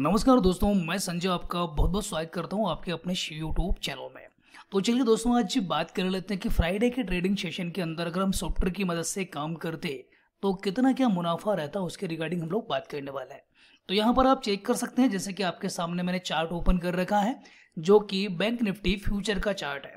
नमस्कार दोस्तों मैं संजय आपका बहुत बहुत स्वागत करता हूँ आपके अपने यूट्यूब चैनल में तो चलिए दोस्तों आज बात कर लेते हैं कि फ्राइडे के ट्रेडिंग सेशन के अंदर अगर हम सॉफ्टवेयर की मदद से काम करते तो कितना क्या मुनाफा रहता है उसके रिगार्डिंग हम लोग बात करने वाले हैं तो यहाँ पर आप चेक कर सकते हैं जैसे कि आपके सामने मैंने चार्ट ओपन कर रखा है जो कि बैंक निफ्टी फ्यूचर का चार्ट है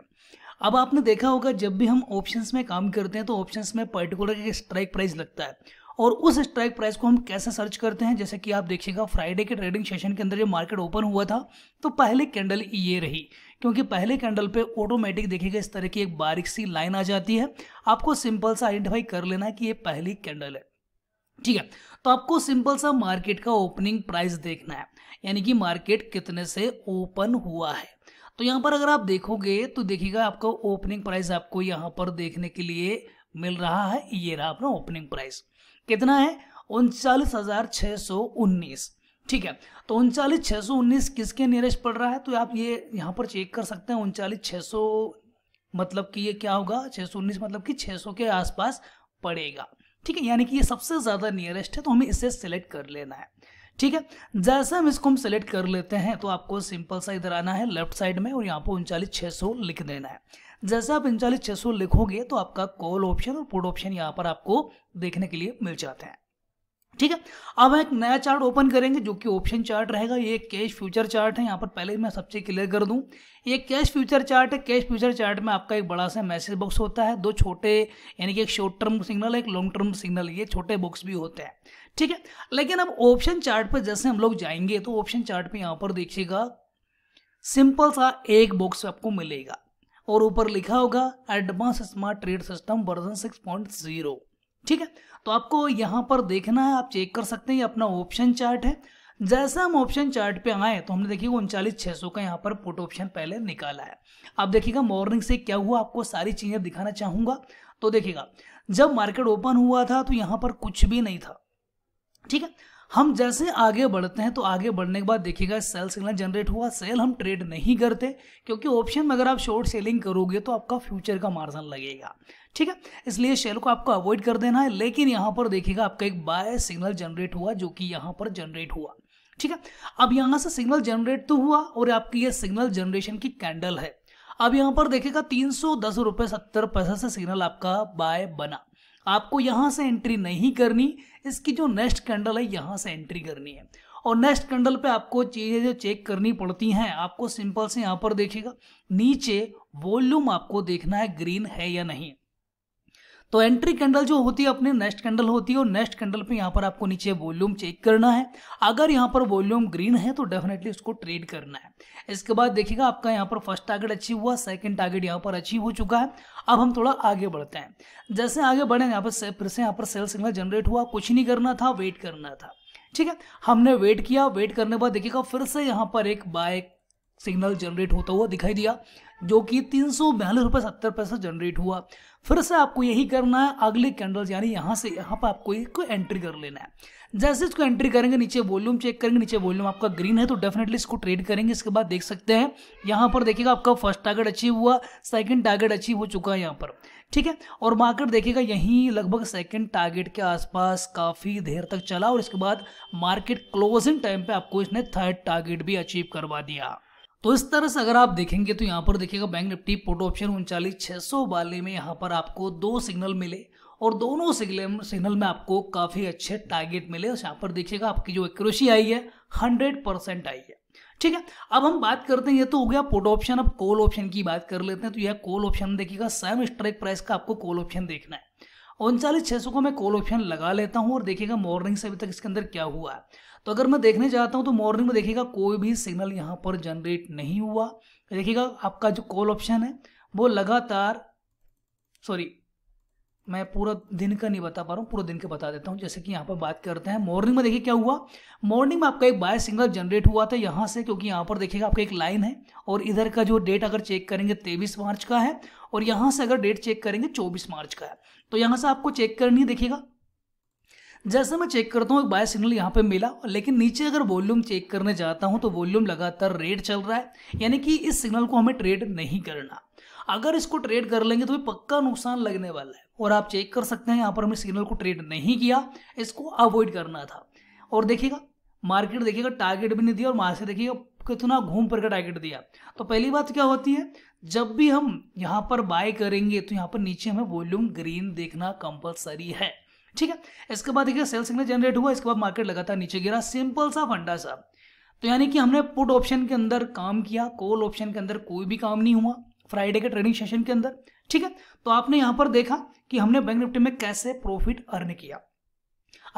अब आपने देखा होगा जब भी हम ऑप्शंस में काम करते हैं तो ऑप्शंस में पर्टिकुलर एक स्ट्राइक प्राइस लगता है और उस स्ट्राइक प्राइस को हम कैसे सर्च करते हैं जैसे कि आप देखिएगा फ्राइडे के ट्रेडिंग सेशन के अंदर जब मार्केट ओपन हुआ था तो पहले कैंडल ये रही क्योंकि पहले कैंडल पे ऑटोमेटिक देखिएगा इस तरह की एक बारीक सी लाइन आ जाती है आपको सिंपल सा आइडेंटिफाई कर लेना है कि ये पहली कैंडल है ठीक है तो आपको सिंपल सा मार्केट का ओपनिंग प्राइस देखना है यानी कि मार्केट कितने से ओपन हुआ है तो यहाँ पर अगर आप देखोगे तो देखिएगा आपको ओपनिंग प्राइस आपको यहाँ पर देखने के लिए मिल रहा है ये रहा अपना ओपनिंग प्राइस कितना है उनचालीस हजार छः सौ उन्नीस ठीक है तो उनचालीस छः सौ उन्नीस किसके नियरेस्ट पड़ रहा है तो आप ये यहाँ पर चेक कर सकते हैं उनचालीस छः सौ मतलब कि ये क्या होगा छः सौ उन्नीस मतलब कि छः सौ के आसपास पड़ेगा ठीक है यानी कि ये सबसे ज़्यादा नियरेस्ट है तो हमें इसे सेलेक्ट कर लेना है ठीक है जैसे हम इसको हम सेलेक्ट कर लेते हैं तो आपको सिंपल सा इधर आना है लेफ्ट साइड में और यहाँ पर उनचालीस छः सौ लिख देना है जैसे आप उनचालीस छः सौ लिखोगे तो आपका कॉल ऑप्शन और पुट ऑप्शन यहाँ पर आपको देखने के लिए मिल जाते हैं ठीक है अब एक नया चार्ट ओपन करेंगे जो कि ऑप्शन चार्ट रहेगा ये कैश फ्यूचर चार्ट है यहाँ पर पहले मैं सबसे क्लियर कर दूं ये कैश फ्यूचर चार्ट है कैश फ्यूचर चार्ट में आपका एक बड़ा सा मैसेज बॉक्स होता है दो छोटे यानी कि एक शॉर्ट टर्म सिग्नल एक लॉन्ग टर्म सिग्नल ये छोटे बॉक्स भी होते हैं ठीक है लेकिन अब ऑप्शन चार्ट पर जैसे हम लोग जाएंगे तो ऑप्शन चार्ट पे यहाँ पर देखिएगा सिंपल सा एक बॉक्स आपको मिलेगा और ऊपर लिखा होगा advance smart trade system version 6.0 ठीक है तो आपको यहाँ पर देखना है आप चेक कर सकते हैं अपना ऑप्शन चार्ट है जैसा हम ऑप्शन चार्ट पे आए तो हमने देखिए उनचालीस छः सौ का यहाँ पर पुट ऑप्शन पहले निकाला है आप देखिएगा मॉर्निंग से क्या हुआ आपको सारी चीज़ें दिखाना चाहूँगा तो देखिएगा जब मार्केट ओपन हुआ था तो यहाँ पर कुछ भी नहीं था ठीक है हम जैसे आगे बढ़ते हैं तो आगे बढ़ने के बाद देखिएगा सेल सिग्नल जनरेट हुआ सेल हम ट्रेड नहीं करते क्योंकि ऑप्शन में अगर आप शॉर्ट सेलिंग करोगे तो आपका फ्यूचर का मार्जिन लगेगा ठीक है इसलिए शेल को आपको अवॉइड कर देना है लेकिन यहां पर देखिएगा आपका एक बाय सिग्नल जनरेट हुआ जो कि यहां पर जनरेट हुआ ठीक है अब यहां से सिग्नल जनरेट तो हुआ और आपकी ये सिग्नल जनरेशन की कैंडल है अब यहाँ पर देखेगा तीन सौ दस सत्तर पैसा से सिग्नल आपका बाय बना आपको यहाँ से एंट्री नहीं करनी इसकी जो नेक्स्ट कैंडल है यहाँ से एंट्री करनी है और नेक्स्ट कैंडल पे आपको चीज़ें जो चेक करनी पड़ती हैं आपको सिंपल से यहाँ पर देखिएगा नीचे वॉल्यूम आपको देखना है ग्रीन है या नहीं तो एंट्री कैंडल जो होती है अपने नेक्स्ट कैंडल होती है और नेक्स्ट कैंडल पे यहाँ पर आपको नीचे वॉल्यूम चेक करना है अगर यहाँ पर वॉल्यूम ग्रीन है तो डेफिनेटली उसको ट्रेड करना है इसके बाद देखिएगा आपका यहाँ पर फर्स्ट टारगेट अचीव हुआ सेकंड टारगेट यहाँ पर अचीव हो चुका है अब हम थोड़ा आगे बढ़ते हैं जैसे आगे बढ़े यहाँ पर फिर से यहाँ पर सेल सिग्नल जनरेट हुआ कुछ नहीं करना था वेट करना था ठीक है हमने वेट किया वेट करने के बाद देखिएगा फिर से यहाँ पर एक बाय सिग्नल जनरेट होता हुआ दिखाई दिया जो कि तीन सौ बयालीस रुपये सत्तर पैसा जनरेट हुआ फिर से आपको यही करना है अगले कैंडल्स यानी यहाँ से यहाँ पर आपको को एंट्री कर लेना है जैसे इसको एंट्री करेंगे नीचे वॉल्यूम चेक करेंगे नीचे वॉल्यूम आपका ग्रीन है तो डेफिनेटली इसको ट्रेड करेंगे इसके बाद देख सकते हैं यहाँ पर देखिएगा आपका फर्स्ट टारगेट अचीव हुआ सेकंड टारगेट अचीव हो चुका है यहाँ पर ठीक है और मार्केट देखिएगा यहीं लगभग सेकेंड टारगेट के आसपास काफ़ी देर तक चला और इसके बाद मार्केट क्लोजिंग टाइम पे आपको इसने थर्ड टारगेट भी अचीव करवा दिया तो इस तरह से अगर आप देखेंगे तो यहाँ पर देखिएगा बैंक निफ्टी पोर्ट ऑप्शन उनचालीस छः सौ वाले में यहाँ पर आपको दो सिग्नल मिले और दोनों सिग्नल में आपको काफ़ी अच्छे टारगेट मिले और यहाँ पर देखिएगा आपकी जो एक्यूरेसी आई है हंड्रेड परसेंट आई है ठीक है अब हम बात करते हैं ये तो हो गया पोर्ट ऑप्शन अब कॉल ऑप्शन की बात कर लेते हैं तो यह कॉल ऑप्शन देखिएगा सेम स्ट्राइक प्राइस का आपको कॉल ऑप्शन देखना है उनचालीस छः सौ को मैं कॉल ऑप्शन लगा लेता हूँ और देखिएगा मॉर्निंग से अभी तक इसके अंदर क्या हुआ है तो अगर मैं देखने जाता हूँ तो मॉर्निंग में देखिएगा कोई भी सिग्नल यहाँ पर जनरेट नहीं हुआ देखिएगा आपका जो कॉल ऑप्शन है वो लगातार सॉरी मैं पूरा दिन का नहीं बता पा रहा हूँ पूरा दिन के बता देता हूँ जैसे कि यहाँ पर बात करते हैं मॉर्निंग में देखिए क्या हुआ मॉर्निंग में आपका एक बाय सिग्नल जनरेट हुआ था यहाँ से क्योंकि यहाँ पर देखिएगा आपका एक लाइन है और इधर का जो डेट अगर चेक करेंगे तेईस मार्च का है और यहाँ से अगर डेट चेक करेंगे चौबीस मार्च का है तो यहाँ से आपको चेक करनी देखिएगा जैसे मैं चेक करता हूँ एक बाय सिग्नल यहाँ पे मिला लेकिन नीचे अगर वॉल्यूम चेक करने जाता हूँ तो वॉल्यूम लगातार रेड चल रहा है यानी कि इस सिग्नल को हमें ट्रेड नहीं करना अगर इसको ट्रेड कर लेंगे तो पक्का नुकसान लगने वाला है और आप चेक कर सकते हैं यहाँ पर हमने सिग्नल को ट्रेड नहीं किया इसको अवॉइड करना था और देखिएगा मार्केट देखिएगा टारगेट भी नहीं दिया और मार्केट देखिएगा कितना घूम पर टारगेट दिया तो पहली बात क्या होती है जब भी हम यहाँ पर बाय करेंगे तो यहाँ पर नीचे हमें वॉल्यूम ग्रीन देखना कंपलसरी है ठीक है इसके बाद देखिए सेल सिग्नल जनरेट हुआ इसके बाद मार्केट लगातार नीचे गिरा सिंपल सा फंडा सा तो यानी कि हमने पुट ऑप्शन के अंदर काम किया कॉल ऑप्शन के अंदर कोई भी काम नहीं हुआ फ्राइडे के ट्रेडिंग सेशन के अंदर ठीक है तो आपने यहां पर देखा कि हमने बैंक निफ्टी में कैसे प्रॉफिट अर्न किया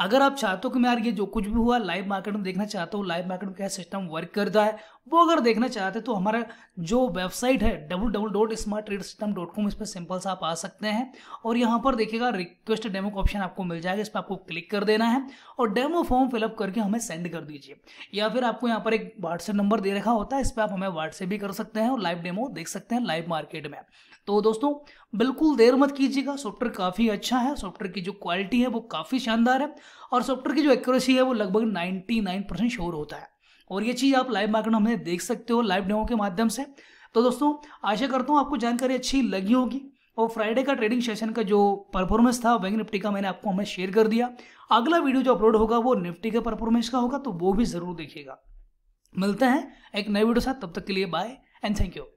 अगर आप चाहते हो कि मैं यार ये जो कुछ भी हुआ लाइव मार्केट में देखना चाहता हूँ लाइव मार्केट में क्या सिस्टम वर्क करता है वो अगर देखना चाहते तो हमारा जो वेबसाइट है W W dot smart trade system dot com इस पर सिंपल से आप आ सकते हैं और यहाँ पर देखिएगा रिक्वेस्ट डेमो का ऑप्शन आपको मिल जाएगा इस पर आपको क्लिक कर देना है और डेमो फॉर्म फिलअप करके हमें सेंड कर दीजिए या फिर आपको यहाँ पर एक व्हाट्सएप नंबर दे रखा होता है इस पर आप हमें व्हाट्सएप भी कर सकते हैं और लाइव डेमो देख सकते हैं लाइव मार्केट में तो दोस्तों बिल्कुल देर मत कीजिएगा सॉफ्टवेयर काफ़ी अच्छा है सॉफ्टवेयर की जो क्वालिटी है वो काफ़ी शानदार है और सॉफ्टवेयर की जो एक्यूरेसी है वो लगभग 99 परसेंट श्योर होता है और ये चीज़ आप लाइव मार्केट हमें देख सकते हो लाइव डेमो के माध्यम से तो दोस्तों आशा करता हूँ आपको जानकारी अच्छी लगी होगी और फ्राइडे का ट्रेडिंग सेशन का जो परफॉर्मेंस था बैंक निफ्टी का मैंने आपको हमें शेयर कर दिया अगला वीडियो जो अपलोड होगा वो निफ्टी के परफॉर्मेंस का होगा तो वो भी ज़रूर देखिएगा मिलते हैं एक नए वीडियो साथ तब तक के लिए बाय एंड थैंक यू